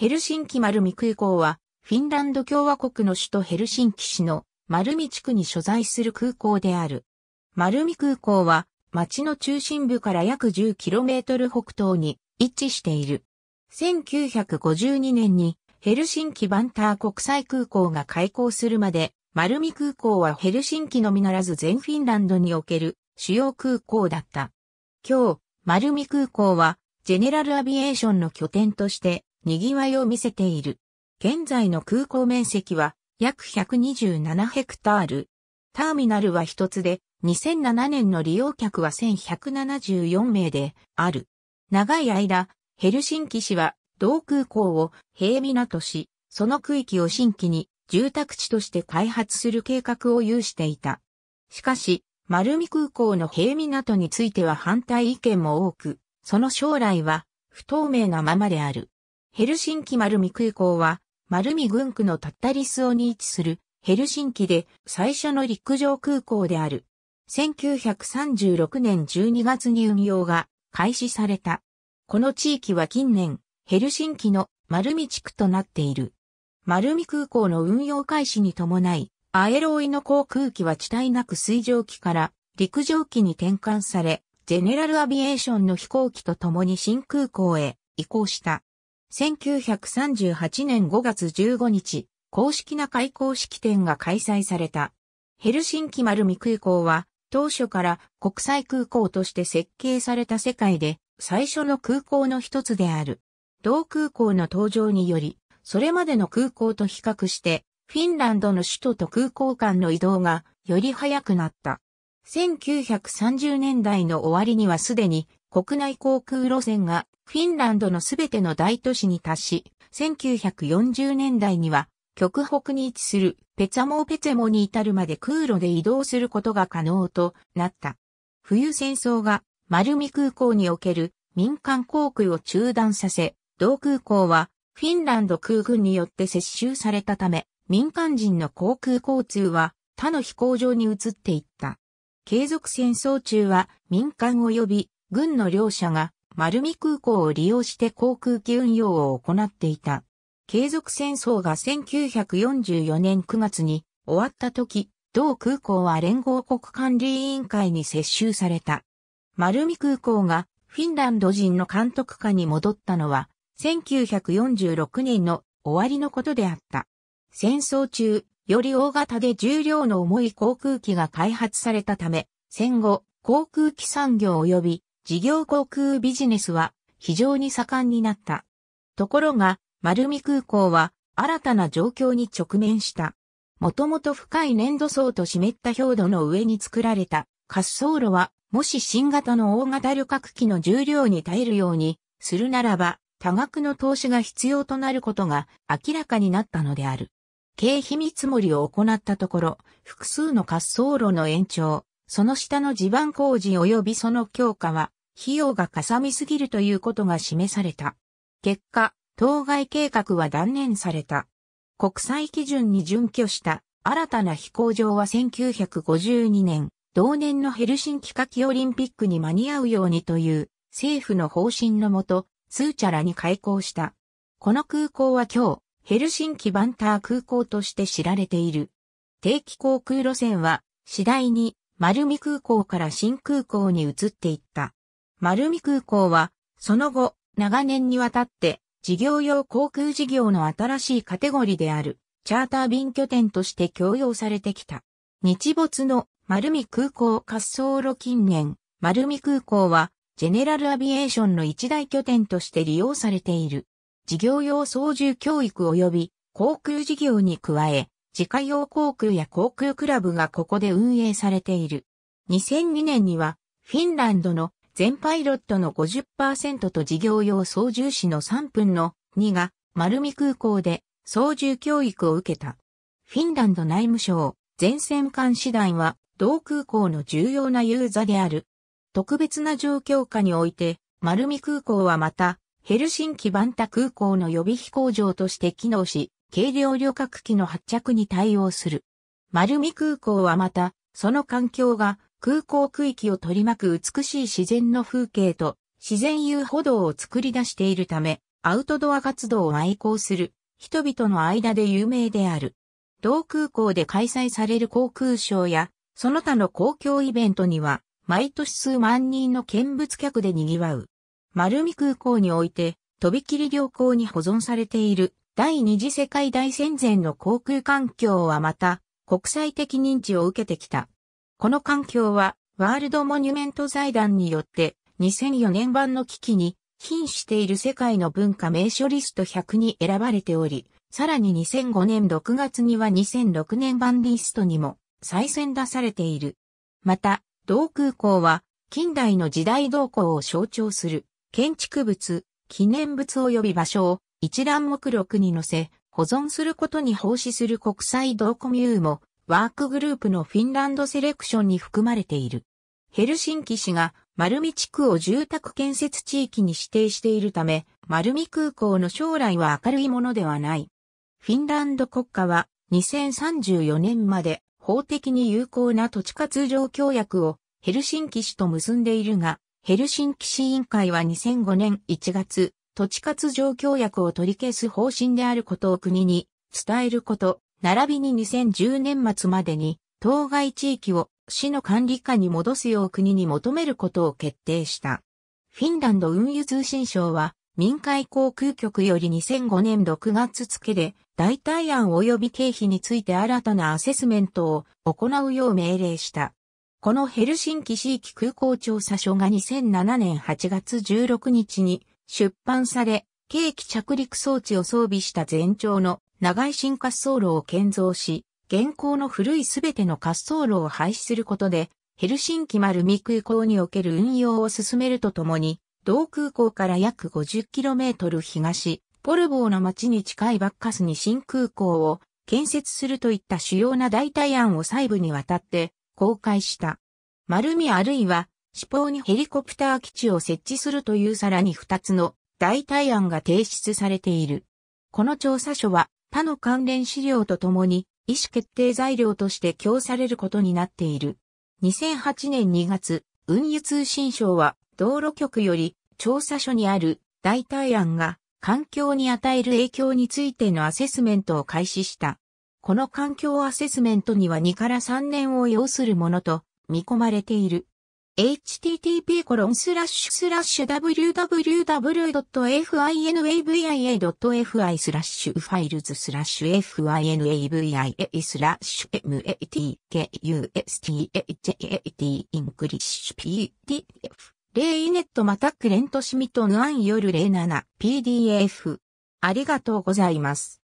ヘルシンキ丸見空港は、フィンランド共和国の首都ヘルシンキ市の丸見地区に所在する空港である。丸見空港は、町の中心部から約 10km 北東に位置している。1952年にヘルシンキバンター国際空港が開港するまで、丸見空港はヘルシンキのみならず全フィンランドにおける主要空港だった。今日、丸見空港は、ジェネラルアビエーションの拠点として、賑わいを見せている。現在の空港面積は約127ヘクタール。ターミナルは一つで、2007年の利用客は1174名である。長い間、ヘルシンキ市は同空港を平港し、その区域を新規に住宅地として開発する計画を有していた。しかし、丸見空港の平港については反対意見も多く、その将来は不透明なままである。ヘルシンキ丸見空港は、丸見軍区のタッタリスオに位置するヘルシンキで最初の陸上空港である。1936年12月に運用が開始された。この地域は近年、ヘルシンキの丸見地区となっている。丸見空港の運用開始に伴い、アエロイの航空機は地帯なく水蒸気から陸上機に転換され、ゼネラルアビエーションの飛行機と共に新空港へ移行した。1938年5月15日、公式な開校式典が開催された。ヘルシンキ丸見空港は、当初から国際空港として設計された世界で最初の空港の一つである。同空港の登場により、それまでの空港と比較して、フィンランドの首都と空港間の移動がより早くなった。1930年代の終わりにはすでに国内航空路線がフィンランドのすべての大都市に達し、1940年代には極北に位置するペツァモーペツェモに至るまで空路で移動することが可能となった。冬戦争がマルミ空港における民間航空を中断させ、同空港はフィンランド空軍によって接収されたため、民間人の航空交通は他の飛行場に移っていった。継続戦争中は民間及び軍の両社が丸見空港を利用して航空機運用を行っていた。継続戦争が1944年9月に終わった時、同空港は連合国管理委員会に接収された。丸見空港がフィンランド人の監督下に戻ったのは1946年の終わりのことであった。戦争中、より大型で重量の重い航空機が開発されたため、戦後、航空機産業及び事業航空ビジネスは非常に盛んになった。ところが、丸見空港は新たな状況に直面した。もともと深い粘土層と湿った表土の上に作られた滑走路は、もし新型の大型旅客機の重量に耐えるようにするならば、多額の投資が必要となることが明らかになったのである。経費見積もりを行ったところ、複数の滑走路の延長、その下の地盤工事及びその強化は、費用がかさみすぎるということが示された。結果、当該計画は断念された。国際基準に準拠した新たな飛行場は1952年、同年のヘルシンキ夏季オリンピックに間に合うようにという政府の方針のもと、スーチャラに開港した。この空港は今日、ヘルシンキバンター空港として知られている。定期航空路線は次第に丸見空港から新空港に移っていった。丸見空港は、その後、長年にわたって、事業用航空事業の新しいカテゴリーである、チャーター便拠点として供用されてきた。日没の丸見空港滑走路近年、丸見空港は、ジェネラルアビエーションの一大拠点として利用されている。事業用操縦教育及び航空事業に加え、自家用航空や航空クラブがここで運営されている。2002年には、フィンランドの全パイロットの50%と事業用操縦士の3分の2が、丸見空港で操縦教育を受けた。フィンランド内務省、前線監視団は、同空港の重要なユーザである。特別な状況下において、丸見空港はまた、ヘルシンキバンタ空港の予備飛行場として機能し、軽量旅客機の発着に対応する。丸見空港はまた、その環境が空港区域を取り巻く美しい自然の風景と自然遊歩道を作り出しているため、アウトドア活動を愛好する人々の間で有名である。同空港で開催される航空ショーや、その他の公共イベントには、毎年数万人の見物客で賑わう。丸見空港において、とびきり良好に保存されている第二次世界大戦前の航空環境はまた国際的認知を受けてきた。この環境はワールドモニュメント財団によって2004年版の危機に瀕している世界の文化名所リスト100に選ばれており、さらに2005年6月には2006年版リストにも再選出されている。また、同空港は近代の時代動向を象徴する建築物、記念物及び場所を一覧目録に載せ、保存することに奉仕する国際同コミューも、ワークグループのフィンランドセレクションに含まれている。ヘルシンキ市が丸見地区を住宅建設地域に指定しているため、丸見空港の将来は明るいものではない。フィンランド国家は2034年まで法的に有効な土地活用協約をヘルシンキ市と結んでいるが、ヘルシンキ市委員会は2005年1月、土地活状況約を取り消す方針であることを国に伝えること、並びに2010年末までに、当該地域を市の管理下に戻すよう国に求めることを決定した。フィンランド運輸通信省は、民海航空局より2005年6月付で、代替案及び経費について新たなアセスメントを行うよう命令した。このヘルシンキ地域空港調査書が2007年8月16日に出版され、軽機着陸装置を装備した全長の長い新滑走路を建造し、現行の古いすべての滑走路を廃止することで、ヘルシンキ丸見空港における運用を進めるとともに、同空港から約 50km 東、ポルボーの町に近いバッカスに新空港を建設するといった主要な代替案を細部にわたって公開した。丸みあるいは、死亡にヘリコプター基地を設置するというさらに2つの代替案が提出されている。この調査書は他の関連資料とともに意思決定材料として供されることになっている。2008年2月、運輸通信省は道路局より調査書にある代替案が環境に与える影響についてのアセスメントを開始した。この環境アセスメントには2から3年を要するものと見込まれている。http://www.finavia.fi スラッシュファイルズスラッシュ finavia スラッシュ matkusthat e n g l i s h pdf レイネットまたクレントシミトヌアンヨル07 pdf ありがとうございます。